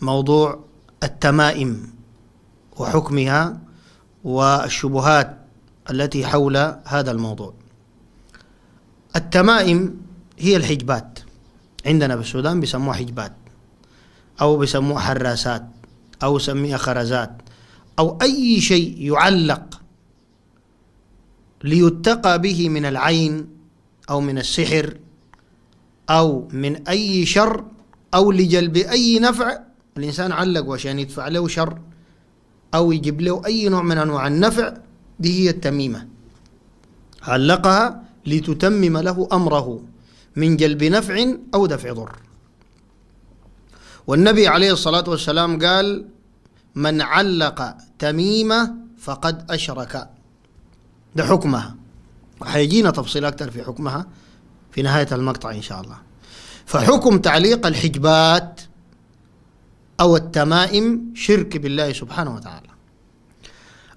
موضوع التمائم وحكمها والشبهات التي حول هذا الموضوع التمائم هي الحجبات عندنا في السودان بيسموها حجبات أو بيسموها حراسات أو سميها خرزات أو أي شيء يعلق ليتقى به من العين أو من السحر أو من أي شر أو لجلب أي نفع الإنسان علق عشان يعني يدفع له شر أو يجيب له أي نوع من أنواع النفع دي هي التميمة علقها لتتمم له أمره من جلب نفع أو دفع ضر والنبي عليه الصلاة والسلام قال من علق تميمة فقد أشرك ده حكمها حيجينا تفصيل أكثر في حكمها في نهاية المقطع إن شاء الله فحكم تعليق الحجبات أو التمائم شرك بالله سبحانه وتعالى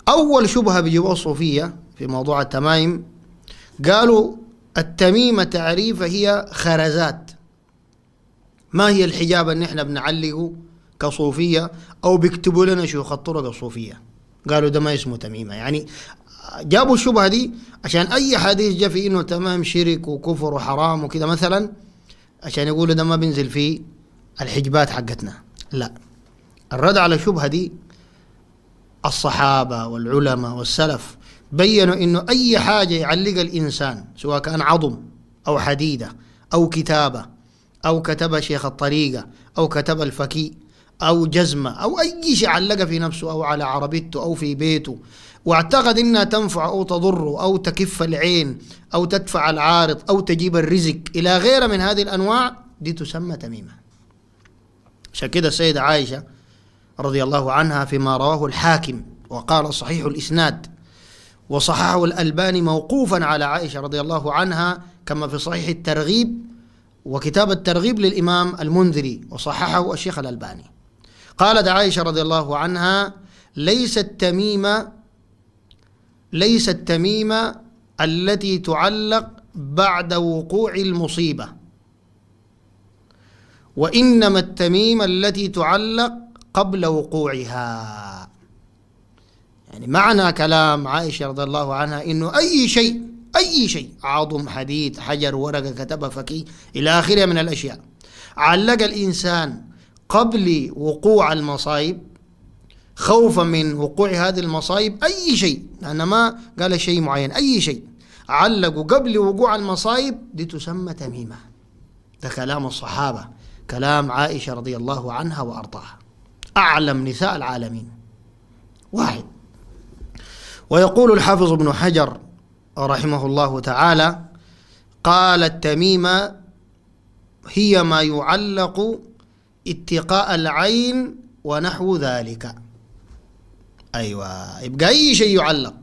أول شبهة بيجيبوها الصوفية في موضوع التمائم قالوا التميمة تعريفها هي خرزات ما هي الحجاب اللي احنا بنعلقه كصوفية أو بيكتبوا لنا شيوخ الطرق الصوفية قالوا ده ما اسمه تميمة يعني جابوا الشبهة دي عشان أي حديث جاء في إنه تمام شرك وكفر وحرام وكذا مثلا عشان يقولوا ده ما بينزل فيه الحجبات حقتنا لا الرد على الشبهة دي الصحابة والعلماء والسلف بينوا أنه أي حاجة يعلق الإنسان سواء كان عظم أو حديدة أو كتابة أو كتب شيخ الطريقة أو كتب الفكي أو جزمة أو أي شيء علق في نفسه أو على عربته أو في بيته واعتقد انها تنفع او تضر او تكف العين او تدفع العارض او تجيب الرزق الى غير من هذه الانواع دي تسمى تميمه عشان كده السيدة عائشة رضي الله عنها فيما رواه الحاكم وقال صحيح الإسناد وصححه الألباني موقوفا على عائشة رضي الله عنها كما في صحيح الترغيب وكتاب الترغيب للإمام المنذري وصححه الشيخ الألباني قالت عائشة رضي الله عنها ليس التميمة ليس التميمة التي تعلق بعد وقوع المصيبة وإنما التميمة التي تعلق قبل وقوعها يعني معنى كلام عائشة رضي الله عنها إنه أي شيء أي شيء عظم حديد حجر ورقة كتبها فكي إلى آخره من الأشياء علق الإنسان قبل وقوع المصائب خوفا من وقوع هذه المصائب أي شيء أنا ما قال شيء معين أي شيء علقوا قبل وقوع المصائب دي تسمى تميمة ده كلام الصحابة كلام عائشة رضي الله عنها وأرضاها أعلم نساء العالمين واحد ويقول الحافظ ابن حجر رحمه الله تعالى قال التميمة هي ما يعلق اتقاء العين ونحو ذلك أيوة يبقى أي شيء يعلق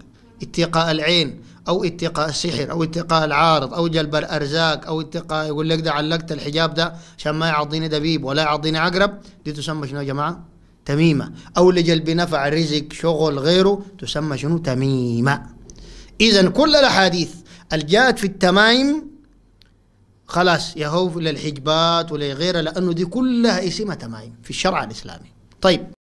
اتقاء العين او اتقاء السحر او اتقاء العارض او جلب الارزاق او اتقاء يقول لك ده علقت الحجاب ده عشان ما يعضيني دبيب ولا يعضيني عقرب دي تسمى شنو يا جماعه؟ تميمه او لجلب نفع رزق شغل غيره تسمى شنو؟ تميمه اذا كل الاحاديث الجات في التمايم خلاص يهوف للحجبات ولغيرها لانه دي كلها اسمها تمايم في الشرع الاسلامي طيب